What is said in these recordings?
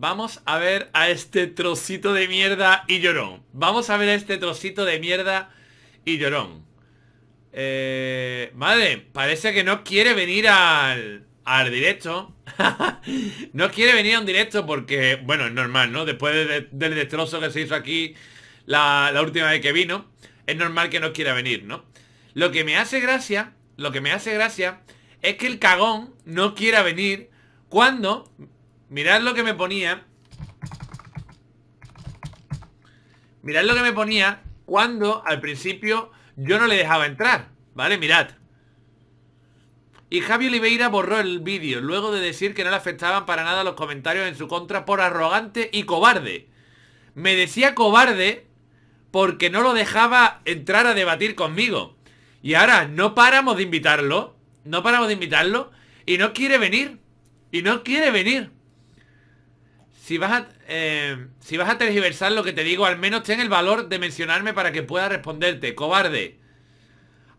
Vamos a ver a este trocito de mierda y llorón. Vamos a ver a este trocito de mierda y llorón. Eh, madre, parece que no quiere venir al, al directo. no quiere venir a un directo porque, bueno, es normal, ¿no? Después del destrozo que se hizo aquí la, la última vez que vino, es normal que no quiera venir, ¿no? Lo que me hace gracia, lo que me hace gracia es que el cagón no quiera venir cuando Mirad lo que me ponía. Mirad lo que me ponía cuando al principio yo no le dejaba entrar. ¿Vale? Mirad. Y Javi Oliveira borró el vídeo luego de decir que no le afectaban para nada los comentarios en su contra por arrogante y cobarde. Me decía cobarde porque no lo dejaba entrar a debatir conmigo. Y ahora no paramos de invitarlo, no paramos de invitarlo y no quiere venir. Y no quiere venir. Si vas, a, eh, tergiversar lo que te digo, al menos ten el valor de mencionarme para que pueda responderte, cobarde.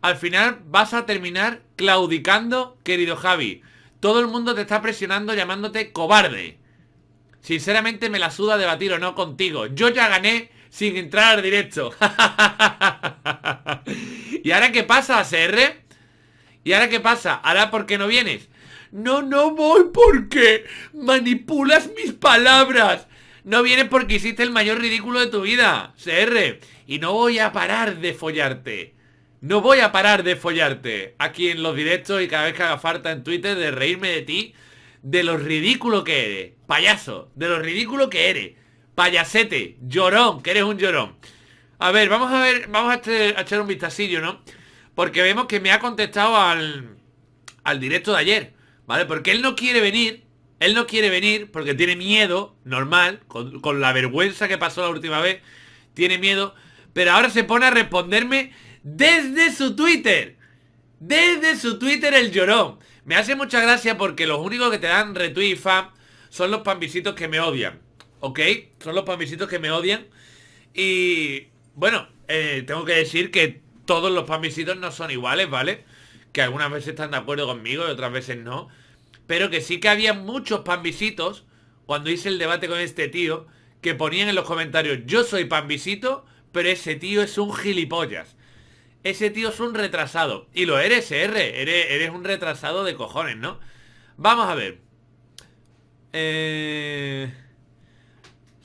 Al final vas a terminar claudicando, querido Javi. Todo el mundo te está presionando llamándote cobarde. Sinceramente me la suda debatir o no contigo. Yo ya gané sin entrar directo. ¿Y ahora qué pasa, CR? ¿Y ahora qué pasa? ¿Ahora por qué no vienes? No, no voy porque manipulas mis palabras. No vienes porque hiciste el mayor ridículo de tu vida, CR. Y no voy a parar de follarte. No voy a parar de follarte. Aquí en los directos y cada vez que haga falta en Twitter de reírme de ti. De lo ridículo que eres. Payaso. De lo ridículo que eres. Payasete. Llorón. Que eres un llorón. A ver, vamos a ver. Vamos a, este, echar, un vistacillo, ¿no? Porque vemos que me ha contestado al, al directo de ayer. ¿Vale? Porque él no quiere venir Él no quiere venir porque tiene miedo Normal, con, la vergüenza que pasó la última vez Tiene miedo Pero ahora se pone a responderme Desde su Twitter Desde su Twitter el llorón Me hace mucha gracia porque los únicos que te dan retweet y Son los pambisitos que me odian ¿Ok? Son los pambisitos que me odian Y... Bueno, eh, tengo que decir que todos los pambisitos no son iguales, ¿vale? Que algunas veces están de acuerdo conmigo y otras veces no pero que sí que había muchos panvisitos cuando hice el debate con este tío, que ponían en los comentarios, yo soy panvisito, pero ese tío es un gilipollas. Ese tío es un retrasado. Y lo eres, R. Eres, un retrasado de cojones, ¿no? Vamos a ver. Eh,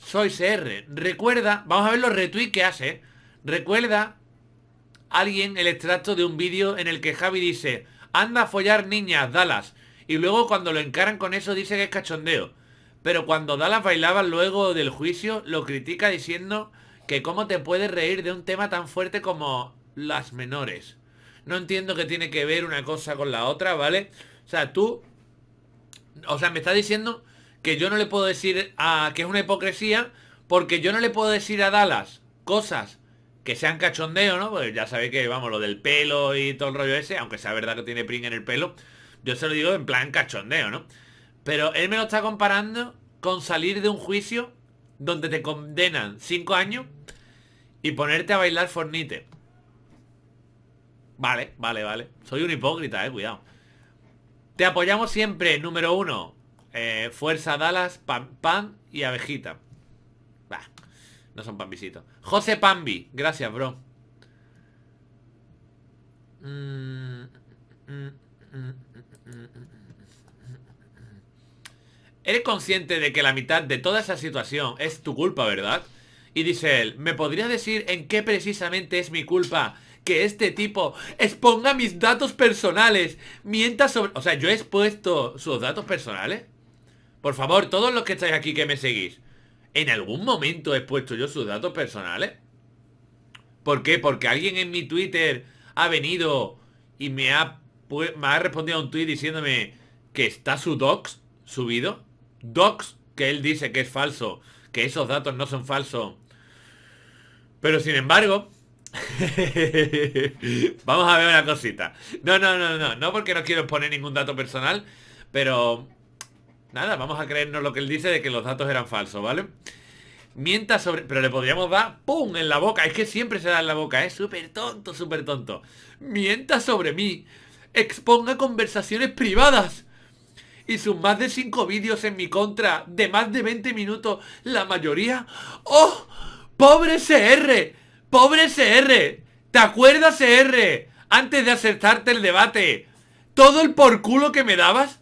soy CR. Recuerda, vamos a ver los retweets que hace. Recuerda alguien el extracto de un vídeo en el que Javi dice, anda a follar niñas, Dallas. Y luego cuando lo encaran con eso dice que es cachondeo. Pero cuando Dallas bailaba luego del juicio, lo critica diciendo que cómo te puedes reír de un tema tan fuerte como las menores. No entiendo que tiene que ver una cosa con la otra, ¿vale? O sea, tú... O sea, me está diciendo que yo no le puedo decir que es una hipocresía porque yo no le puedo decir a Dallas cosas que sean cachondeo, ¿no? Pues ya sabéis que, vamos, lo del pelo y todo el rollo ese, aunque sea verdad que tiene pring en el pelo, yo se lo digo en plan cachondeo, ¿no? Pero él me lo está comparando con salir de un juicio donde te condenan 5 años y ponerte a bailar fornite. Vale, vale, vale. Soy un hipócrita, eh, cuidado. Te apoyamos siempre, número uno. Eh, Fuerza Dallas, Pan, y Abejita. no son pambisitos. José Pambi, gracias, bro. Mm, mm, mm, Eres consciente de que la mitad de toda esa situación es tu culpa, ¿verdad? Y dice él, ¿me podrías decir en qué precisamente es mi culpa que este tipo exponga mis datos personales? mientras... sobre... O sea, yo he expuesto sus datos personales. Por favor, todos los que estáis aquí que me seguís, ¿en algún momento he expuesto yo sus datos personales? ¿Por qué? Porque alguien en mi Twitter ha venido y me ha, me ha respondido a un tweet diciéndome que está su docs subido docs que él dice que es falso, que esos datos no son falsos. Pero sin embargo, vamos a ver una cosita. No, no, no, no, no porque no quiero poner ningún dato personal, pero nada, vamos a creernos lo que él dice de que los datos eran falsos, ¿vale? Mienta sobre... Pero le podríamos dar ¡Pum! En la boca. Es que siempre se da en la boca. Es ¿eh? súper tonto, súper tonto. Mienta sobre mí. Exponga conversaciones privadas y sus más de 5 vídeos en mi contra de más de 20 minutos, la mayoría... ¡Oh! ¡Pobre CR! ¡Pobre CR! ¿Te acuerdas, CR? Antes de acertarte el debate. Todo el por culo que me dabas.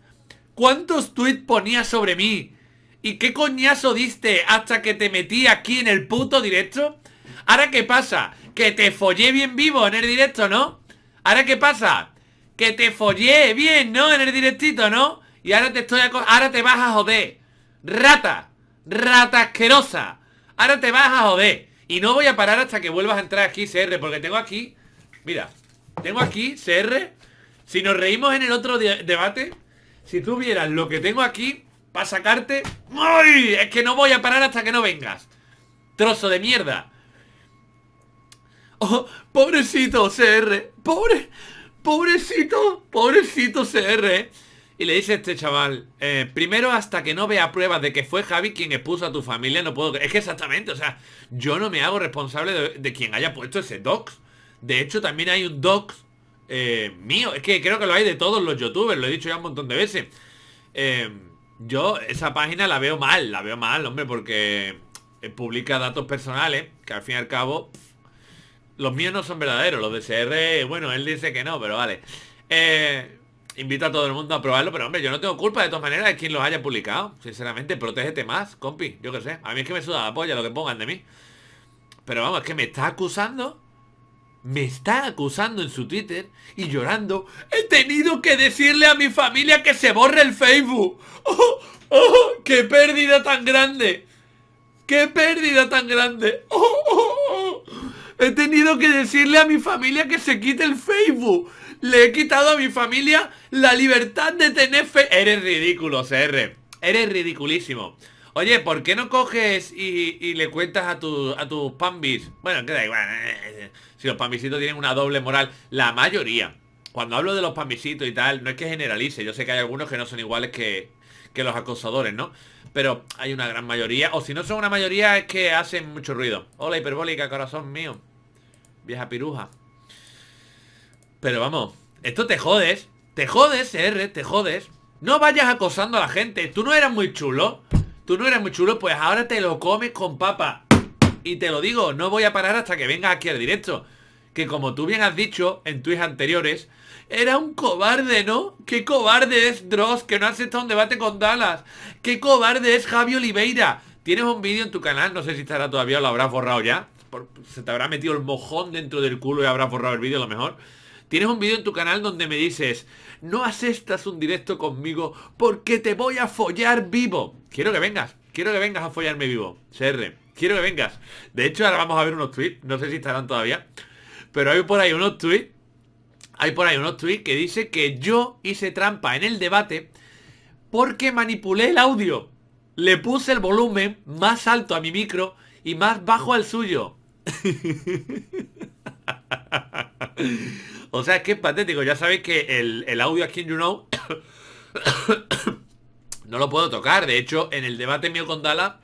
¿Cuántos tweets ponías sobre mí? ¿Y qué coñazo diste hasta que te metí aquí en el puto directo? ¿Ahora qué pasa? Que te follé bien vivo en el directo, ¿no? ¿Ahora qué pasa? Que te follé bien, ¿no? En el directito, ¿no? Y ahora te estoy ahora te vas a joder. Rata. Rata asquerosa. Ahora te vas a joder. Y no voy a parar hasta que vuelvas a entrar aquí, CR, porque tengo aquí... Mira, tengo aquí, CR. Si nos reímos en el otro debate, si tú vieras lo que tengo aquí para sacarte... ¡Ay! Es que no voy a parar hasta que no vengas. Trozo de mierda. Oh, pobrecito, CR. Pobre... Pobrecito, pobrecito CR. Y le dice este chaval, eh, primero hasta que no vea pruebas de que fue Javi quien expuso a tu familia, no puedo... Es que exactamente, o sea, yo no me hago responsable de, quien haya puesto ese docs. De hecho, también hay un docs eh, mío. Es que creo que lo hay de todos los youtubers, lo he dicho ya un montón de veces. Em, yo esa página la veo mal, la veo mal, hombre, porque eh, publica datos personales, que al fin y al cabo, los míos no son verdaderos, los de CR, bueno, él dice que no, pero vale invito a todo el mundo a probarlo, pero hombre, yo no tengo culpa de todas maneras de quien los haya publicado. Sinceramente, protégete más, compi, yo qué sé. A mí es que me suda la polla lo que pongan de mí. Pero vamos, es que me está acusando. Me está acusando en su Twitter y llorando. He tenido que decirle a mi familia que se borre el Facebook. Oh, ¡Oh! ¡Qué pérdida tan grande! ¡Qué pérdida tan grande! Oh, oh, He tenido que decirle a mi familia que se quite el Facebook. Le he quitado a mi familia la libertad de tener fe. Eres ridículo, CR. Eres ridiculísimo. Oye, ¿por qué no coges y, le cuentas a, tu, a tus pambis? Bueno, que igual. Eh, eh. Si los pambisitos tienen una doble moral, la mayoría. Cuando hablo de los pambisitos y tal, no es que generalice. Yo sé que hay algunos que no son iguales que, que los acosadores, ¿no? Pero hay una gran mayoría. O si no son una mayoría, es que hacen mucho ruido. Hola, hiperbólica, corazón mío. Vieja piruja. Pero vamos, esto te jodes. Te jodes, R, te jodes. No vayas acosando a la gente. Tú no eras muy chulo. Tú no eras muy chulo, pues ahora te lo comes con papa. Y te lo digo, no voy a parar hasta que vengas aquí al directo. Que como tú bien has dicho en tweets anteriores, era un cobarde, ¿no? Qué cobarde es Dross, que no estado un debate con Dallas. Qué cobarde es Javi Oliveira. Tienes un vídeo en tu canal, no sé si estará todavía o lo habrás borrado ya. se te habrá metido el mojón dentro del culo y habrás borrado el vídeo a lo mejor Tienes un vídeo en tu canal donde me dices, no asestas un directo conmigo porque te voy a follar vivo. Quiero que vengas, quiero que vengas a follarme vivo, CR. Quiero que vengas. De hecho, ahora vamos a ver unos tweets, no sé si estarán todavía, pero hay por ahí unos tweets, hay por ahí unos tweets que dice que yo hice trampa en el debate porque manipulé el audio. Le puse el volumen más alto a mi micro y más bajo al suyo. O sea, es que es patético. Ya sabéis que el, el audio aquí en You Know no lo puedo tocar. De hecho, en el debate mío con Dala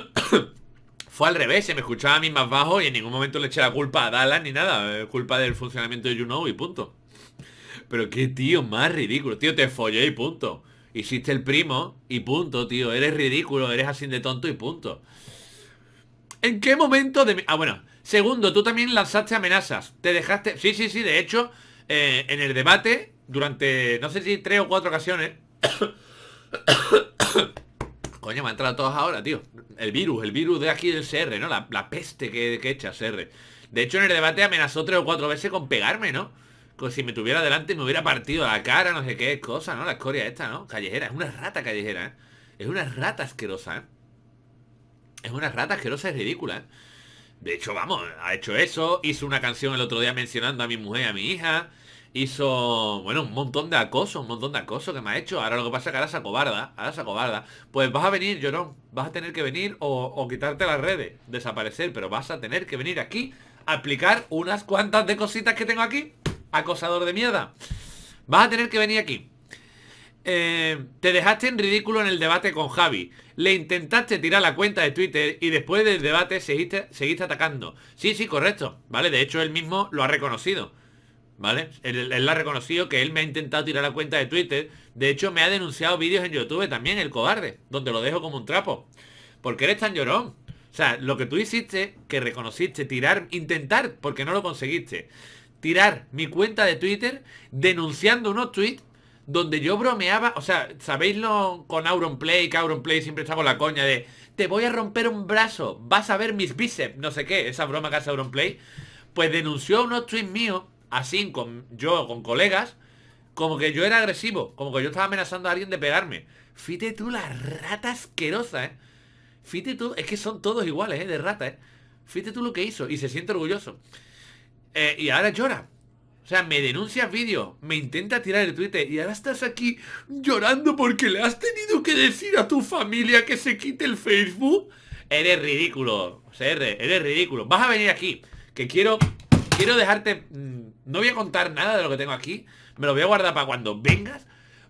fue al revés. Se me escuchaba a mí más bajo y en ningún momento le eché la culpa a Dala ni nada. culpa del funcionamiento de You Know y punto. Pero qué tío más ridículo. Tío, te follé y punto. Hiciste el primo y punto, tío. Eres ridículo, eres así de tonto y punto. ¿En qué momento de mi... Ah, bueno. Segundo, tú también lanzaste amenazas. Te dejaste... Sí, sí, sí, de hecho, eh, en el debate, durante, no sé si tres o cuatro ocasiones... Coño, me han entrado todos ahora, tío. El virus, el virus de aquí del CR, ¿no? La, peste que, que echa CR. De hecho, en el debate amenazó tres o cuatro veces con pegarme, ¿no? Como si me tuviera delante y me hubiera partido la cara, no sé qué cosa, ¿no? La escoria esta, ¿no? Callejera, es una rata callejera, ¿eh? Es una rata asquerosa, ¿eh? Es una rata asquerosa, es ridícula, ¿eh? De hecho, vamos, ha hecho eso. Hizo una canción el otro día mencionando a mi mujer y a mi hija. Hizo, bueno, un montón de acoso, un montón de acoso que me ha hecho. Ahora lo que pasa es que ahora se acobarda, ahora acobarda. Pues vas a venir, llorón. Vas a tener que venir o, o quitarte las redes, desaparecer. Pero vas a tener que venir aquí a aplicar unas cuantas de cositas que tengo aquí. Acosador de mierda. Vas a tener que venir aquí eh, te dejaste en ridículo en el debate con Javi. Le intentaste tirar la cuenta de Twitter y después del debate seguiste, atacando. Sí, sí, correcto. ¿Vale? De hecho, él mismo lo ha reconocido. ¿Vale? Él, él, ha reconocido que él me ha intentado tirar la cuenta de Twitter. De hecho, me ha denunciado vídeos en YouTube también, el cobarde, donde lo dejo como un trapo. Porque eres tan llorón. O sea, lo que tú hiciste, que reconociste, tirar, intentar, porque no lo conseguiste. Tirar mi cuenta de Twitter denunciando unos tweets donde yo bromeaba, o sea, ¿sabéis lo con Auron Play? Que Auron Play siempre está con la coña de te voy a romper un brazo, vas a ver mis bíceps, no sé qué, esa broma que hace Auron Play. Pues denunció unos tweets míos, así con yo, con colegas, como que yo era agresivo, como que yo estaba amenazando a alguien de pegarme. Fíjate tú la rata asquerosa, ¿eh? Fíjate tú, es que son todos iguales, ¿eh? De rata, ¿eh? Fíjate tú lo que hizo y se siente orgulloso. Eh, y ahora llora. O sea, me denuncias vídeo, me intenta tirar el Twitter y ahora estás aquí llorando porque le has tenido que decir a tu familia que se quite el Facebook. Eres ridículo, o sea, eres, ridículo. Vas a venir aquí, que quiero, quiero dejarte... Mm, no voy a contar nada de lo que tengo aquí, me lo voy a guardar para cuando vengas,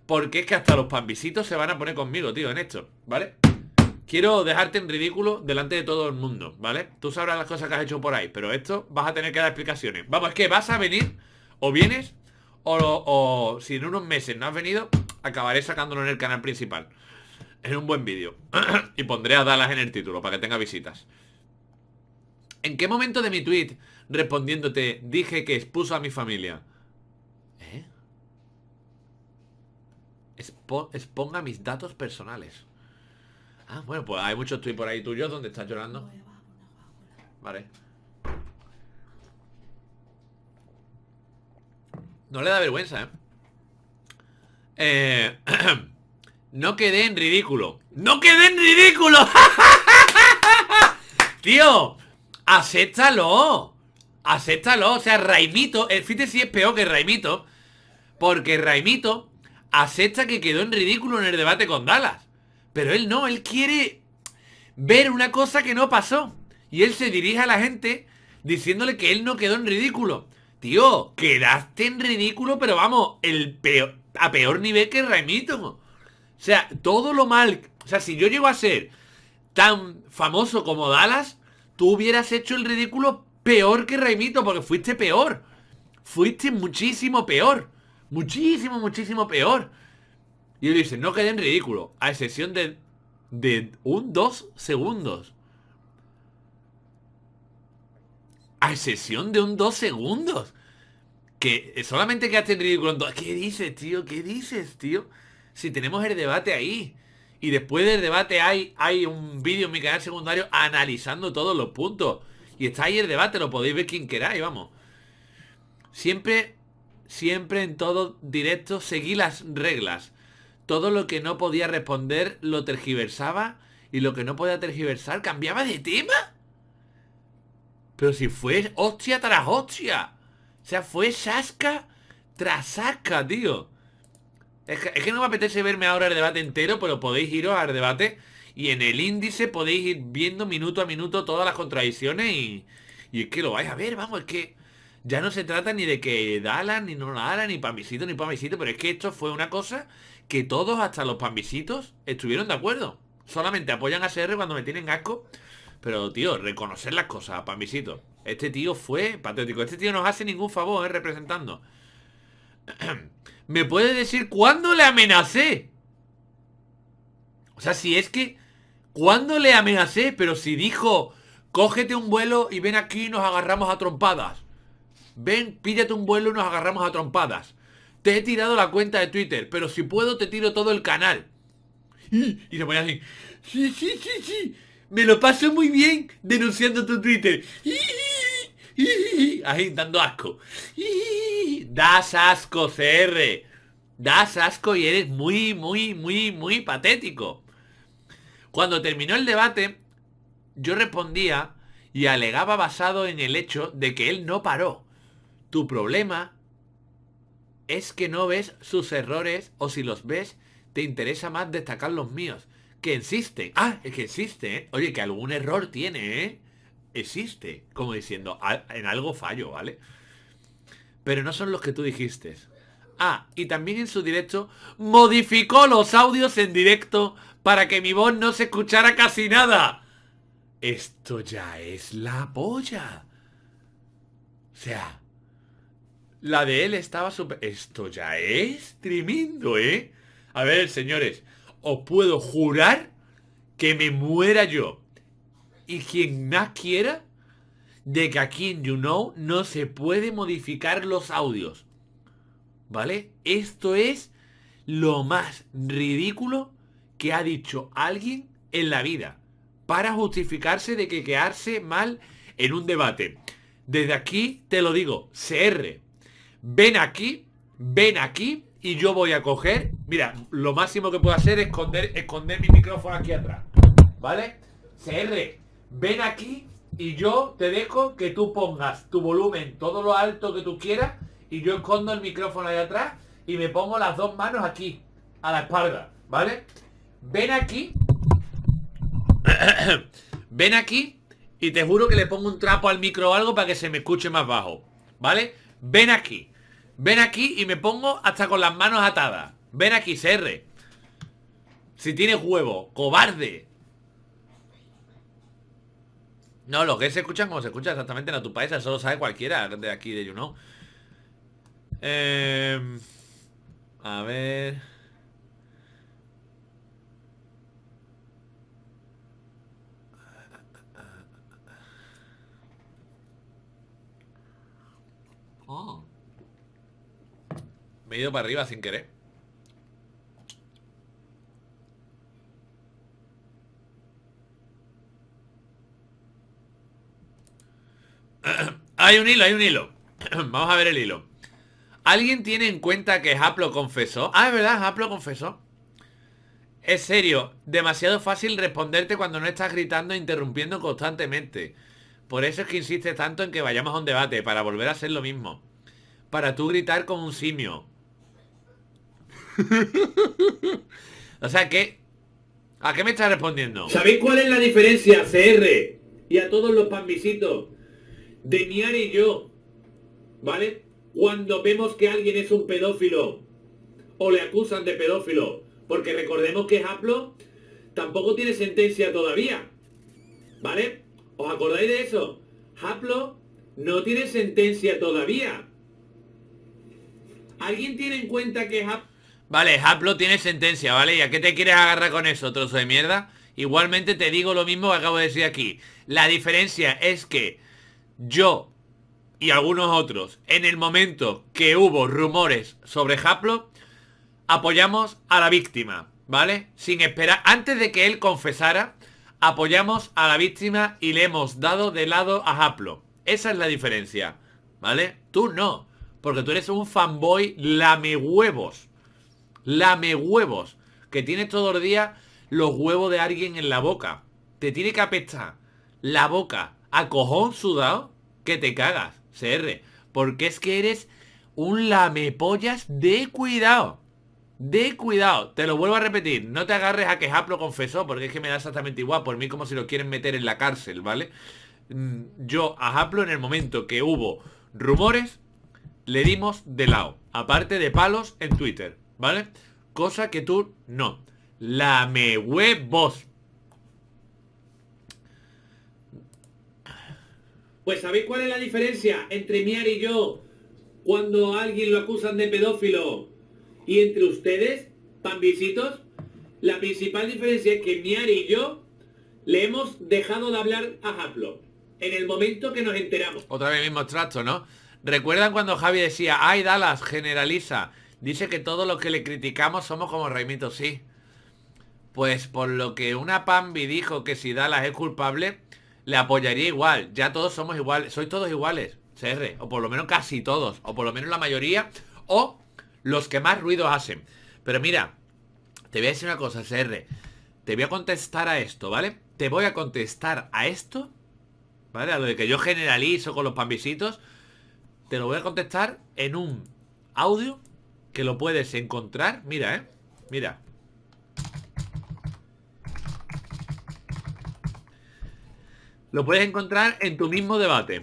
porque es que hasta los pambisitos se van a poner conmigo, tío, en esto, ¿vale? Quiero dejarte en ridículo delante de todo el mundo, ¿vale? Tú sabrás las cosas que has hecho por ahí, pero esto vas a tener que dar explicaciones. Vamos, es que vas a venir o vienes, o, si en unos meses no has venido, acabaré sacándolo en el canal principal. En un buen vídeo. y pondré a Dallas en el título para que tenga visitas. ¿En qué momento de mi tweet respondiéndote dije que expuso a mi familia? ¿Eh? exponga mis datos personales. Ah, bueno, pues hay muchos tweets por ahí tuyos donde estás llorando. Vale. No le da vergüenza, ¿eh? eh no quedé en ridículo. ¡No quedé en ridículo! Tío, acéptalo. Acéptalo. O sea, Raimito, el fíjate si es peor que Raimito. Porque Raimito acepta que quedó en ridículo en el debate con Dallas. Pero él no, él quiere ver una cosa que no pasó. Y él se dirige a la gente diciéndole que él no quedó en ridículo. Tío, quedaste en ridículo, pero vamos, el peor, a peor nivel que Raimito. O sea, todo lo mal... O sea, si yo llego a ser tan famoso como Dallas, tú hubieras hecho el ridículo peor que Raimito, porque fuiste peor. Fuiste muchísimo peor. Muchísimo, muchísimo peor. Y él dice, no quedé en ridículo, a excepción de, de un, dos segundos. a excepción de un dos segundos. Que eh, solamente quedaste en ridículo en dos. ¿Qué dices, tío? ¿Qué dices, tío? Si tenemos el debate ahí. Y después del debate hay, hay un vídeo en mi canal secundario analizando todos los puntos. Y está ahí el debate, lo podéis ver quien queráis, vamos. Siempre, siempre en todo directo seguí las reglas. Todo lo que no podía responder lo tergiversaba y lo que no podía tergiversar cambiaba de tema. Pero si fue hostia tras hostia. O sea, fue sasca tras sasca, tío. Es que, no me apetece verme ahora el debate entero, pero podéis iros al debate. Y en el índice podéis ir viendo minuto a minuto todas las contradicciones y, y es que lo vais a ver, vamos, es que ya no se trata ni de que Dalan, ni no Dalan, ni Pambisito, ni Pambisito, pero es que esto fue una cosa que todos, hasta los Pambisitos, estuvieron de acuerdo. Solamente apoyan a CR cuando me tienen asco pero, tío, reconocer las cosas, Pambisito. Este tío fue patético. Este tío nos hace ningún favor, ¿eh? Representando. ¿Me puede decir cuándo le amenacé? O sea, si es que... ¿Cuándo le amenacé? Pero si dijo... Cógete un vuelo y ven aquí y nos agarramos a trompadas. Ven, píllate un vuelo y nos agarramos a trompadas. Te he tirado la cuenta de Twitter, pero si puedo te tiro todo el canal. Y, y se a decir Sí, sí, sí, sí. Me lo paso muy bien denunciando tu Twitter. Ahí, dando asco. Das asco, CR. Das asco y eres muy, muy, muy, muy patético. Cuando terminó el debate, yo respondía y alegaba basado en el hecho de que él no paró. Tu problema es que no ves sus errores o si los ves, te interesa más destacar los míos que existe. Ah, es que existe, ¿eh? Oye, que algún error tiene, ¿eh? Existe. Como diciendo, ah, en algo fallo, ¿vale? Pero no son los que tú dijiste. Ah, y también en su directo modificó los audios en directo para que mi voz no se escuchara casi nada. Esto ya es la polla. O sea, la de él estaba súper... Esto ya es tremendo, ¿eh? A ver, señores, os puedo jurar que me muera yo. Y quien más quiera, de que aquí en You Know no se puede modificar los audios. ¿Vale? Esto es lo más ridículo que ha dicho alguien en la vida. Para justificarse de que quedarse mal en un debate. Desde aquí te lo digo, CR. Ven aquí, ven aquí y yo voy a coger, mira, lo máximo que puedo hacer es esconder, esconder mi micrófono aquí atrás, ¿vale? CR, ven aquí y yo te dejo que tú pongas tu volumen todo lo alto que tú quieras y yo escondo el micrófono ahí atrás y me pongo las dos manos aquí, a la espalda, ¿vale? Ven aquí, ven aquí y te juro que le pongo un trapo al micro o algo para que se me escuche más bajo, ¿vale? Ven aquí. Ven aquí y me pongo hasta con las manos atadas. Ven aquí, CR. Si tienes huevo, cobarde. No, los que se escuchan como se escucha exactamente en tu país, eso lo sabe cualquiera de aquí de You em, a ver. Oh. Me he ido para arriba sin querer. hay un hilo, hay un hilo. Vamos a ver el hilo. ¿Alguien tiene en cuenta que Haplo confesó? Ah, es verdad, Haplo confesó. Es serio, demasiado fácil responderte cuando no estás gritando e interrumpiendo constantemente. Por eso es que insistes tanto en que vayamos a un debate, para volver a hacer lo mismo. Para tú gritar como un simio. o sea que... ¿A qué me estás respondiendo? ¿Sabéis cuál es la diferencia, CR? Y a todos los pambisitos. De Niari y yo. ¿Vale? Cuando vemos que alguien es un pedófilo. O le acusan de pedófilo. Porque recordemos que Haplo tampoco tiene sentencia todavía. ¿Vale? ¿Os acordáis de eso? Haplo no tiene sentencia todavía. ¿Alguien tiene en cuenta que Haplo... Vale, Haplo tiene sentencia, ¿vale? ¿Y a qué te quieres agarrar con eso, trozo de mierda? Igualmente te digo lo mismo que acabo de decir aquí. La diferencia es que yo y algunos otros, en el momento que hubo rumores sobre Haplo, apoyamos a la víctima, ¿vale? Sin esperar, antes de que él confesara, apoyamos a la víctima y le hemos dado de lado a Haplo. Esa es la diferencia, ¿vale? Tú no, porque tú eres un fanboy lame lame huevos, que tienes todos los días los huevos de alguien en la boca. Te tiene que apestar la boca a cojón sudado que te cagas, CR. Porque es que eres un lamepollas de cuidado. De cuidado, te lo vuelvo a repetir, no te agarres a que Haplo confesó, porque es que me da exactamente igual, por mí como si lo quieren meter en la cárcel, ¿vale? Mm, yo a Haplo en el momento que hubo rumores, le dimos de lado, aparte de palos en Twitter. ¿Vale? Cosa que tú no. La me huevos. Pues ¿sabéis cuál es la diferencia entre Miar y yo cuando alguien lo acusan de pedófilo y entre ustedes, pambisitos? La principal diferencia es que Miar y yo le hemos dejado de hablar a Haplo en el momento que nos enteramos. Otra vez el mismo trato, ¿no? ¿Recuerdan cuando Javi decía, ay Dallas, generaliza? Dice que todos los que le criticamos somos como Raimito, sí. Pues por lo que una Pambi dijo que si Dallas es culpable, le apoyaría igual. Ya todos somos iguales. Sois todos iguales, CR. O por lo menos casi todos. O por lo menos la mayoría. O los que más ruido hacen. Pero mira, te voy a decir una cosa, CR. Te voy a contestar a esto, ¿vale? Te voy a contestar a esto, ¿vale? A lo de que yo generalizo con los pambisitos. Te lo voy a contestar en un audio que lo puedes encontrar. Mira, ¿eh? Mira. Lo puedes encontrar en tu mismo debate.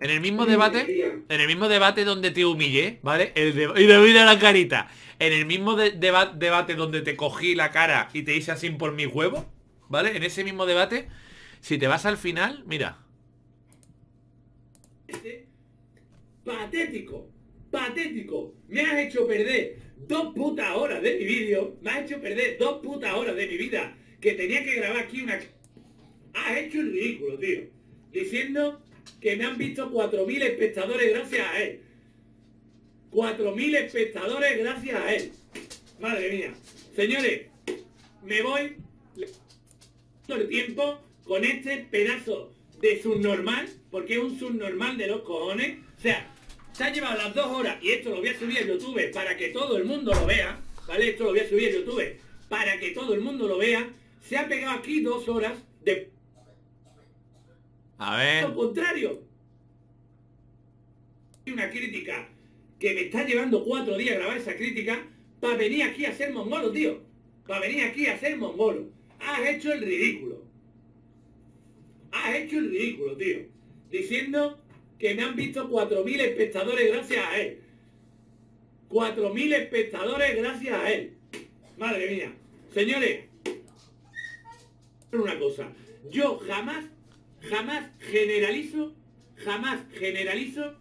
En el mismo debate, en el mismo debate donde te humillé, ¿vale? El de, y de la carita. En el mismo debate donde te cogí la cara y te hice así por mi huevo, ¿vale? En ese mismo debate, si te vas al final, mira. Este, patético patético. Me has hecho perder dos putas horas de mi vídeo. Me has hecho perder dos putas horas de mi vida. Que tenía que grabar aquí una... Has hecho un ridículo, tío. Diciendo que me han visto cuatro mil espectadores gracias a él. 4.000 espectadores gracias a él. Madre mía. Señores, me voy todo el tiempo con este pedazo de subnormal, porque es un subnormal de los cojones. O sea, se ha llevado las dos horas, y esto lo voy a subir a YouTube para que todo el mundo lo vea, ¿vale? Esto lo voy a subir a YouTube para que todo el mundo lo vea. Se ha pegado aquí dos horas de... A ver... Lo contrario. Una crítica que me está llevando cuatro días grabar esa crítica para venir aquí a ser mongolo, tío. Para venir aquí a ser mongolo. Has hecho el ridículo. Has hecho el ridículo, tío. Diciendo que me han visto 4.000 espectadores gracias a él. 4.000 espectadores gracias a él. Madre mía. Señores, una cosa. Yo jamás, jamás generalizo, jamás generalizo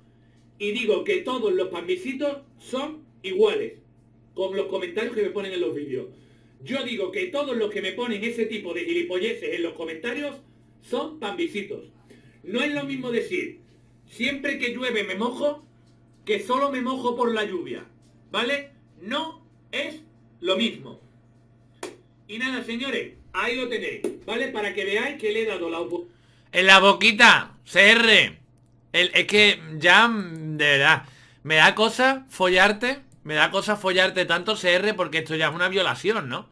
y digo que todos los panvisitos son iguales con los comentarios que me ponen en los vídeos. Yo digo que todos los que me ponen ese tipo de gilipolleces en los comentarios son panvisitos. No es lo mismo decir Siempre que llueve me mojo, que solo me mojo por la lluvia, ¿vale? No es lo mismo. Y nada, señores, ahí lo tenéis, ¿vale? Para que veáis que le he dado la... En la boquita, CR. es que ya, de verdad, me da cosa follarte, me da cosa follarte tanto CR porque esto ya es una violación, ¿no?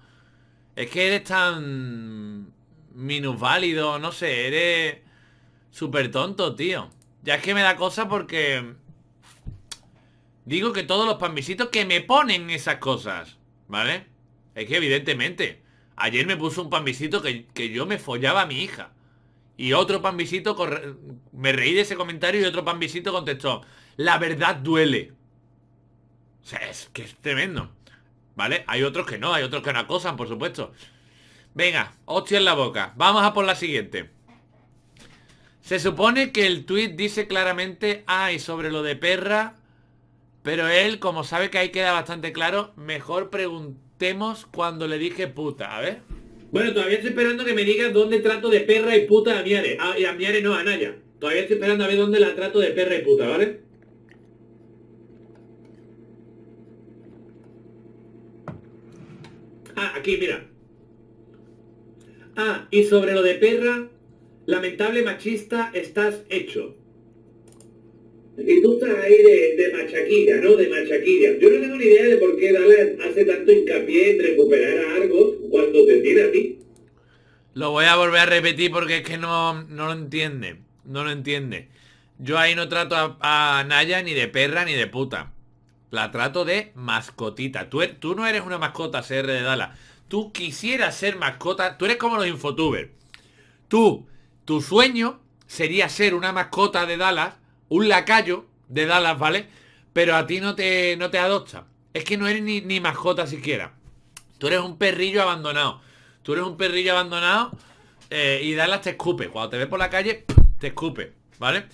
Es que eres tan minusválido, no sé, eres súper tonto, tío. Ya es que me da cosa porque... Digo que todos los pambisitos que me ponen esas cosas, ¿vale? Es que evidentemente, ayer me puso un pambisito que, yo me follaba a mi hija. Y otro pambisito, me reí de ese comentario y otro pambisito contestó, la verdad duele. O sea, es que es tremendo. ¿Vale? Hay otros que no, hay otros que no acosan, por supuesto. Venga, hostia en la boca. Vamos a por la siguiente. Se supone que el tweet dice claramente, ay, sobre lo de perra, pero él, como sabe que ahí queda bastante claro, mejor preguntemos cuando le dije puta, a ver. Bueno, todavía estoy esperando que me diga dónde trato de perra y puta a Miare. A, ah, a Miare no, a Naya. Todavía estoy esperando a ver dónde la trato de perra y puta, ¿vale? Ah, aquí, mira. Ah, y sobre lo de perra, Lamentable machista, estás hecho. Y tú estás ahí de, machaquilla, ¿no? De machaquilla. Yo no tengo ni idea de por qué Dallas hace tanto hincapié en recuperar a Argos cuando te tiene a ti. Lo voy a volver a repetir porque es que no, no lo entiende. No lo entiende. Yo ahí no trato a, Naya ni de perra ni de puta. La trato de mascotita. Tú, er, tú no eres una mascota, CR de Dala. Tú quisieras ser mascota. Tú eres como los infotubers. Tú tu sueño sería ser una mascota de Dallas, un lacayo de Dallas, ¿vale? Pero a ti no te, no te Es que no eres ni, mascota siquiera. Tú eres un perrillo abandonado. Tú eres un perrillo abandonado eh, y Dallas te escupe. Cuando te ve por la calle, te escupe, ¿vale?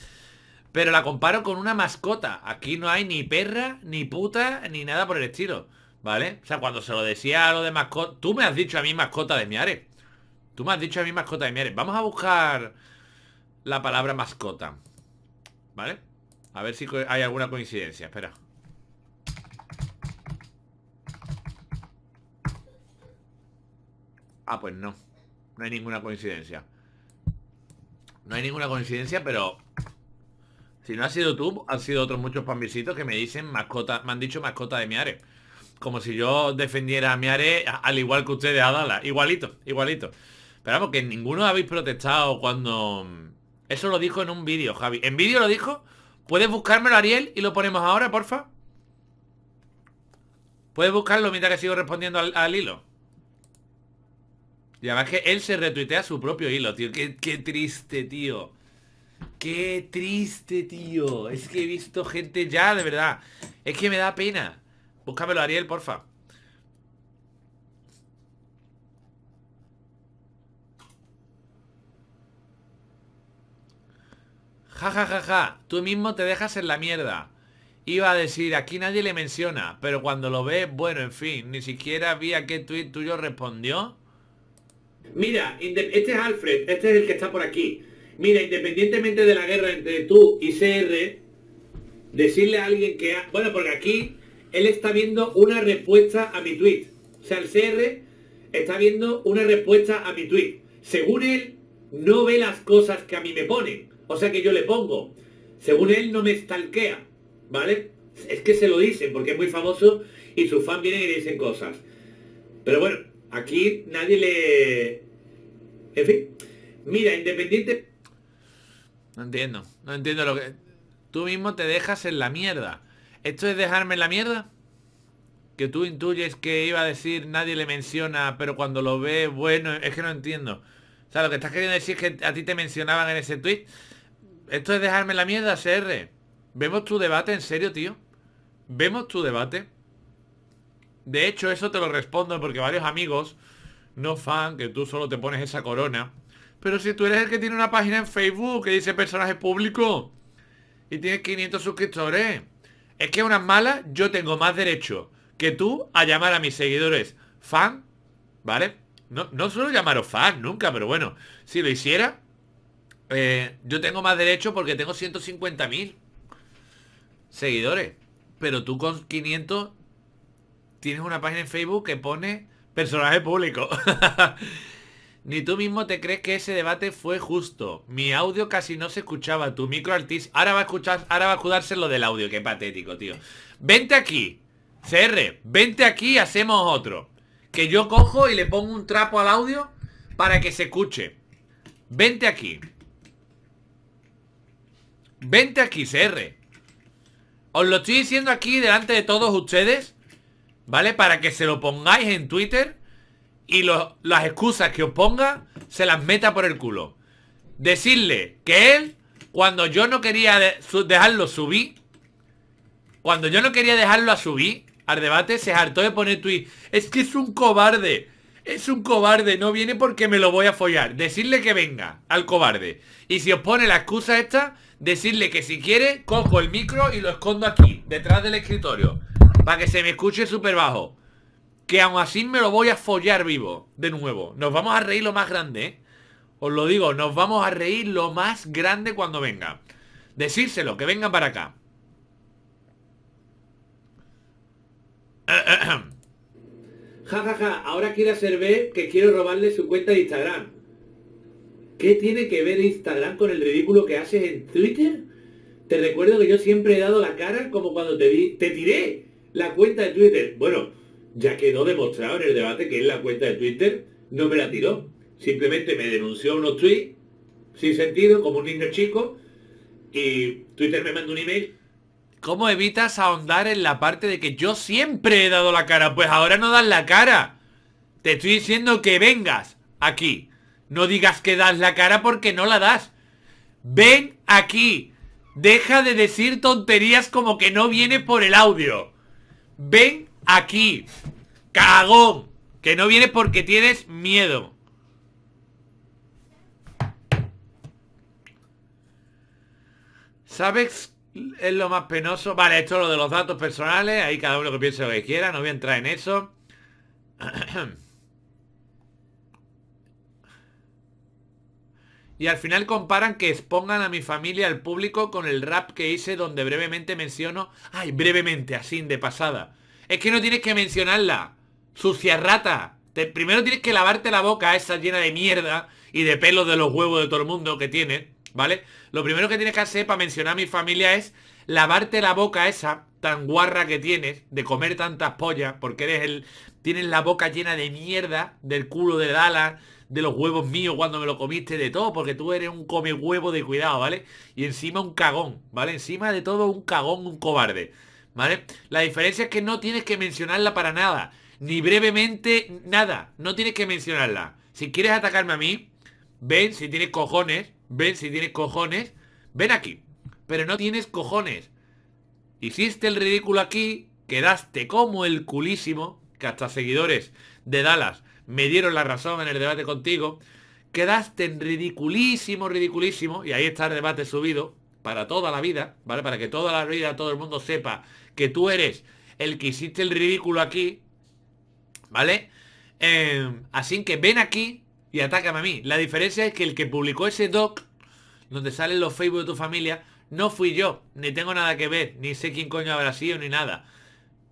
Pero la comparo con una mascota. Aquí no hay ni perra, ni puta, ni nada por el estilo. ¿Vale? O sea, cuando se lo decía a lo de mascota... Tú me has dicho a mí mascota de mi miare. Tú me has dicho a mí mascota de miare Vamos a buscar la palabra mascota. ¿Vale? A ver si hay alguna coincidencia. Espera. Ah, pues no. No hay ninguna coincidencia. No hay ninguna coincidencia, pero... Si no ha sido tú, han sido otros muchos pambisitos que me dicen mascota, me han dicho mascota de miare Como si yo defendiera a miare al igual que ustedes a Dala. Igualito, igualito. Pero vamos, que ninguno habéis protestado cuando... Mm, eso lo dijo en un vídeo, Javi. ¿En vídeo lo dijo? ¿Puedes buscármelo, Ariel? Y lo ponemos ahora, porfa. ¿Puedes buscarlo mientras que sigo respondiendo al, hilo? Y además que él se retuitea su propio hilo, tío. Qué, qué triste, tío. Qué triste, tío. Es que he visto gente ya, de verdad. Es que me da pena. Búscamelo, Ariel, porfa. Ja, ja, ja, ja, tú mismo te dejas en la mierda. Iba a decir, aquí nadie le menciona, pero cuando lo ve, bueno, en fin, ni siquiera vi a qué tuit tuyo respondió. Mira, este es Alfred, este es el que está por aquí. Mira, independientemente de la guerra entre tú y CR, decirle a alguien que... Bueno, porque aquí él está viendo una respuesta a mi tweet. O sea, el CR está viendo una respuesta a mi tweet. Según él, no ve las cosas que a mí me ponen. O sea que yo le pongo, según él no me estalquea, ¿vale? Es que se lo dicen porque es muy famoso y sus fans vienen y le dicen cosas. Pero bueno, aquí nadie le... En fin, mira, independiente... No entiendo, no entiendo lo que... Tú mismo te dejas en la mierda. ¿Esto es dejarme en la mierda? Que tú intuyes que iba a decir nadie le menciona, pero cuando lo ve, bueno, es que no entiendo. O sea, lo que estás queriendo decir es que a ti te mencionaban en ese tweet esto es dejarme la mierda, CR. Vemos tu debate, en serio, tío. Vemos tu debate. De hecho, eso te lo respondo porque varios amigos, no fan, que tú solo te pones esa corona. Pero si tú eres el que tiene una página en Facebook que dice personaje público y tienes 500 suscriptores, es que unas malas yo tengo más derecho que tú a llamar a mis seguidores fan, ¿vale? No, no suelo llamaros fan nunca, pero bueno, si lo hiciera, eh, yo tengo más derecho porque tengo 150.000 seguidores. Pero tú con 500 tienes una página en Facebook que pone personaje público. Ni tú mismo te crees que ese debate fue justo. Mi audio casi no se escuchaba. Tu micro artista. Ahora va a escuchar. Ahora va a lo del audio. Qué patético, tío. Vente aquí. CR, vente aquí y hacemos otro. Que yo cojo y le pongo un trapo al audio para que se escuche. Vente aquí. Vente aquí, XR. Os lo estoy diciendo aquí delante de todos ustedes, ¿vale? Para que se lo pongáis en Twitter y las excusas que os ponga se las meta por el culo. Decirle que él, cuando yo no quería dejarlo subir, cuando yo no quería dejarlo a subir al debate, se hartó de poner tweet. Es que es un cobarde. Es un cobarde, no viene porque me lo voy a follar. Decirle que venga al cobarde. Y si os pone la excusa esta, decirle que si quiere, cojo el micro y lo escondo aquí, detrás del escritorio, para que se me escuche súper bajo. Que aún así me lo voy a follar vivo, de nuevo. Nos vamos a reír lo más grande, ¿eh? Os lo digo, nos vamos a reír lo más grande cuando venga. Decírselo, que vengan para acá. Ja, ja, ja, ahora quiere hacer ver que quiero robarle su cuenta de Instagram. ¿Qué tiene que ver Instagram con el ridículo que haces en Twitter? Te recuerdo que yo siempre he dado la cara como cuando te, te tiré la cuenta de Twitter. Bueno, ya quedó demostrado en el debate que es la cuenta de Twitter, no me la tiró. Simplemente me denunció unos tweets sin sentido, como un niño chico, y Twitter me mandó un email. ¿Cómo evitas ahondar en la parte de que yo siempre he dado la cara? Pues ahora no das la cara. Te estoy diciendo que vengas aquí no digas que das la cara porque no la das. Ven aquí. Deja de decir tonterías como que no viene por el audio. Ven aquí. Cagón. Que no viene porque tienes miedo. ¿Sabes es lo más penoso? Vale, esto es lo de los datos personales. Ahí cada uno que piense lo que quiera. No voy a entrar en eso. Y al final comparan que expongan a mi familia al público con el rap que hice donde brevemente menciono... Ay, brevemente, así, de pasada. Es que no tienes que mencionarla. Sucia rata. Te, primero tienes que lavarte la boca esa llena de mierda y de pelos de los huevos de todo el mundo que tiene, ¿vale? Lo primero que tienes que hacer para mencionar a mi familia es lavarte la boca esa tan guarra que tienes de comer tantas pollas porque eres el... Tienes la boca llena de mierda del culo de Dallas de los huevos míos cuando me lo comiste, de todo, porque tú eres un come huevo de cuidado, ¿vale? Y encima un cagón, ¿vale? Encima de todo un cagón, un cobarde, ¿vale? La diferencia es que no tienes que mencionarla para nada, ni brevemente nada, no tienes que mencionarla. Si quieres atacarme a mí, ven si tienes cojones, ven si tienes cojones, ven aquí. Pero no tienes cojones. Hiciste el ridículo aquí, quedaste como el culísimo, que hasta seguidores de Dallas me dieron la razón en el debate contigo, quedaste en ridiculísimo, ridiculísimo, y ahí está el debate subido para toda la vida, ¿vale? Para que toda la vida todo el mundo sepa que tú eres el que hiciste el ridículo aquí, ¿vale? Em, así que ven aquí y atácame a mí. La diferencia es que el que publicó ese doc, donde salen los Facebook de tu familia, no fui yo, ni tengo nada que ver, ni sé quién coño habrá sido, ni nada.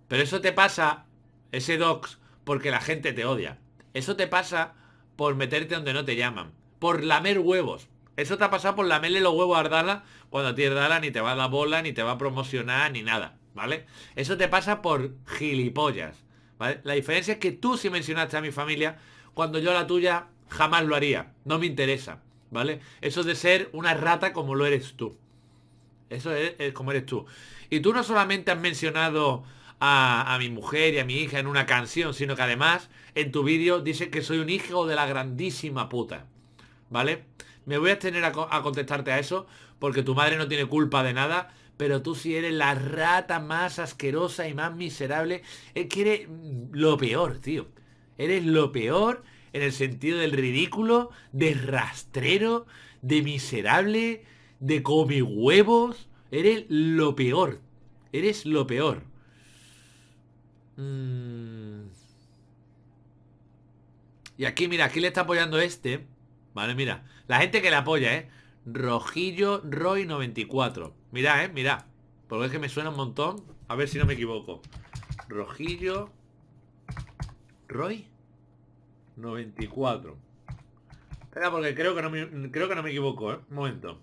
Pero eso te pasa, ese doc, porque la gente te odia. Eso te pasa por meterte donde no te llaman. Por lamer huevos. Eso te ha pasado por lamerle los huevos a Ardala cuando a ti Ardala ni te va a dar bola, ni te va a promocionar, ni nada. ¿Vale? Eso te pasa por gilipollas. ¿Vale? La diferencia es que tú si mencionaste a mi familia, cuando yo a la tuya jamás lo haría. No me interesa. ¿Vale? Eso de ser una rata como lo eres tú. Eso es como eres tú. Y tú no solamente has mencionado a, mi mujer y a mi hija en una canción, sino que además en tu vídeo dice que soy un hijo de la grandísima puta. ¿Vale? Me voy a tener a, contestarte a eso, porque tu madre no tiene culpa de nada, pero tú sí eres la rata más asquerosa y más miserable. Es eh, que eres mm, lo peor, tío. Eres lo peor en el sentido del ridículo, de rastrero, de miserable, de comihuevos huevos. Eres lo peor. Eres lo peor. Mm. Y aquí, mira, aquí le está apoyando este. Vale, mira. La gente que le apoya, ¿eh? Rojillo Roy 94. Mira, ¿eh? Mira Porque es que me suena un montón. A ver si no me equivoco. Rojillo Roy 94. Espera, porque creo que no me, creo que no me equivoco, ¿eh? momento.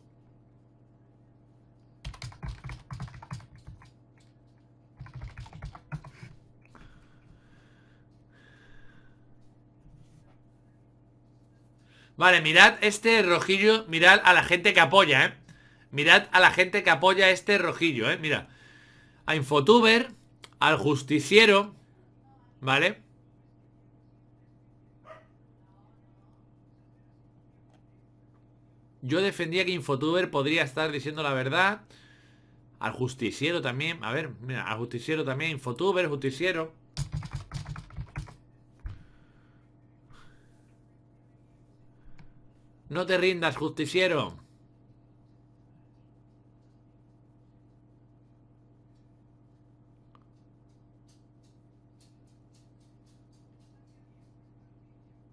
Vale, mirad este rojillo, mirad a la gente que apoya, ¿eh? Mirad a la gente que apoya este rojillo, ¿eh? Mira, a Infotuber, al Justiciero, ¿vale? Yo defendía que Infotuber podría estar diciendo la verdad. Al Justiciero también, a ver, mira, al Justiciero también, Infotuber, Justiciero... No te rindas, justiciero.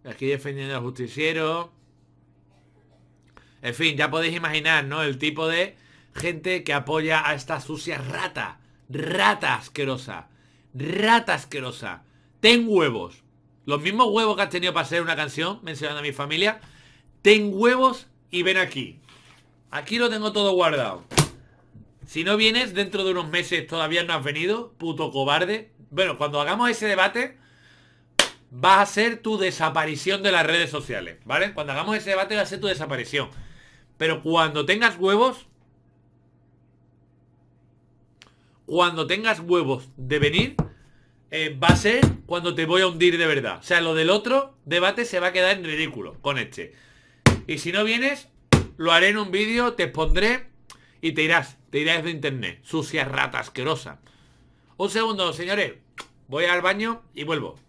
Aquí defendiendo al justiciero. En fin, ya podéis imaginar, ¿no? El tipo de gente que apoya a esta sucia rata. Rata asquerosa. Rata asquerosa. Ten huevos. Los mismos huevos que has tenido para hacer una canción mencionando a mi familia ten huevos y ven aquí. Aquí lo tengo todo guardado. Si no vienes dentro de unos meses, todavía no has venido, puto cobarde. Bueno, cuando hagamos ese debate, va a ser tu desaparición de las redes sociales, ¿vale? Cuando hagamos ese debate va a ser tu desaparición. Pero cuando tengas huevos, cuando tengas huevos de venir, eh, va a ser cuando te voy a hundir de verdad. O sea, lo del otro debate se va a quedar en ridículo con este. Y si no vienes, lo haré en un vídeo, te pondré y te irás. Te irás de internet. Sucia rata asquerosa. Un segundo, señores. Voy al baño y vuelvo.